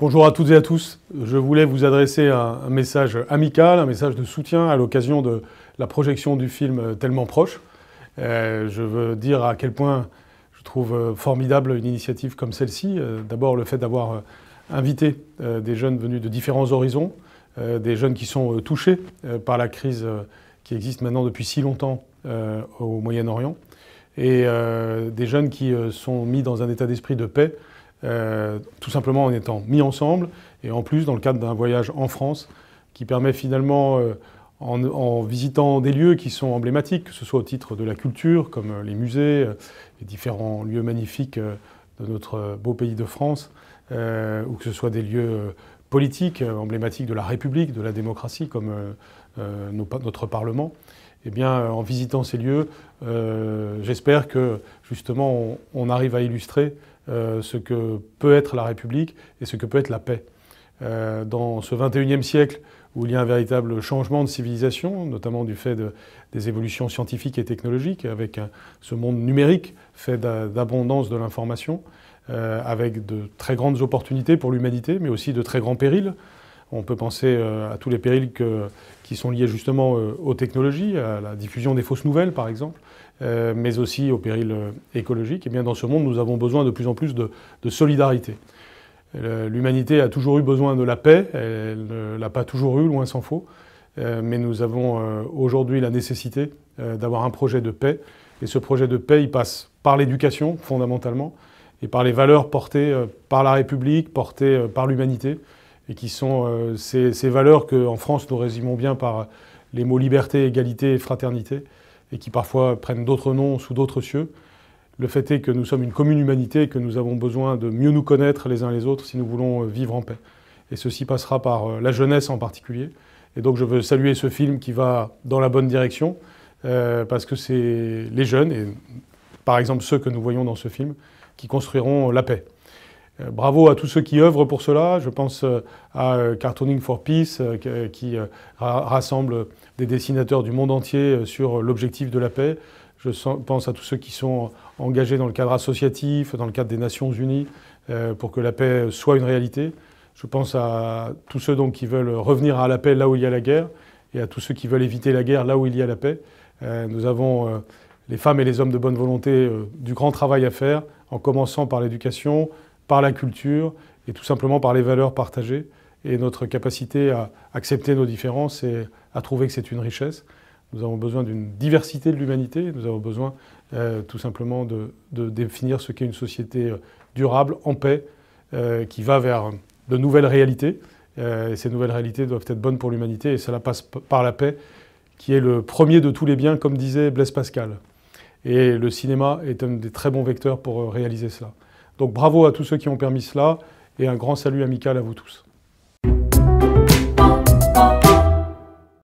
Bonjour à toutes et à tous. Je voulais vous adresser un, message amical, un message de soutien à l'occasion de la projection du film Tellement proche. Euh, je veux dire à quel point je trouve euh, formidable une initiative comme celle-ci. Euh, d'abord le fait d'avoir invité des jeunes venus de différents horizons, des jeunes qui sont touchés par la crise qui existe maintenant depuis si longtemps au Moyen-Orient, et des jeunes qui sont mis dans un état d'esprit de paix euh, tout simplement en étant mis ensemble, et en plus dans le cadre d'un voyage en France, qui permet finalement, euh, en, visitant des lieux qui sont emblématiques, que ce soit au titre de la culture, comme euh, les musées, les différents lieux magnifiques de notre beau pays de France, ou que ce soit des lieux politiques, emblématiques de la République, de la démocratie, comme notre Parlement, eh bien, euh, en visitant ces lieux, euh, j'espère que justement on, arrive à illustrer euh, ce que peut être la République et ce que peut être la paix. dans ce 21e siècle où il y a un véritable changement de civilisation, notamment du fait des évolutions scientifiques et technologiques, avec ce monde numérique fait d'abondance de l'information, avec de très grandes opportunités pour l'humanité, mais aussi de très grands périls. On peut penser euh, à tous les périls qui sont liés justement euh, aux technologies, à la diffusion des fausses nouvelles par exemple, euh, mais aussi aux périls écologiques. Et eh bien dans ce monde, nous avons besoin de plus en plus de, de solidarité. L'humanité a toujours eu besoin de la paix, elle ne l'a pas toujours eu, loin s'en faut, mais nous avons aujourd'hui la nécessité d'avoir un projet de paix. Et ce projet de paix, il passe par l'éducation fondamentalement et par les valeurs portées par la République, portées par l'humanité et qui sont euh, ces, valeurs qu'en France nous résumons bien par les mots liberté, égalité et fraternité, et qui parfois prennent d'autres noms sous d'autres cieux. Le fait est que nous sommes une commune humanité et que nous avons besoin de mieux nous connaître les uns les autres si nous voulons euh, vivre en paix. Et ceci passera par euh, la jeunesse en particulier. Et donc je veux saluer ce film qui va dans la bonne direction, parce que c'est les jeunes, et par exemple ceux que nous voyons dans ce film, qui construiront la paix. Euh, bravo à tous ceux qui œuvrent pour cela. Je pense euh, à euh, Cartooning for Peace qui rassemble des dessinateurs du monde entier sur l'objectif de la paix. Je pense à tous ceux qui sont engagés dans le cadre associatif, dans le cadre des Nations Unies, pour que la paix soit une réalité. Je pense à tous ceux qui veulent revenir à la paix là où il y a la guerre et à tous ceux qui veulent éviter la guerre là où il y a la paix. Nous avons les femmes et les hommes de bonne volonté du grand travail à faire, en commençant par l'éducation, par la culture et tout simplement par les valeurs partagées et notre capacité à accepter nos différences et à trouver que c'est une richesse. Nous avons besoin d'une diversité de l'humanité, nous avons besoin euh, tout simplement de, définir ce qu'est une société euh, durable, en paix, euh, qui va vers de nouvelles réalités. ces nouvelles réalités doivent être bonnes pour l'humanité et cela passe par la paix, qui est le premier de tous les biens, comme disait Blaise Pascal. Et le cinéma est un des très bons vecteurs pour réaliser cela. Donc bravo à tous ceux qui ont permis cela et un grand salut amical à vous tous.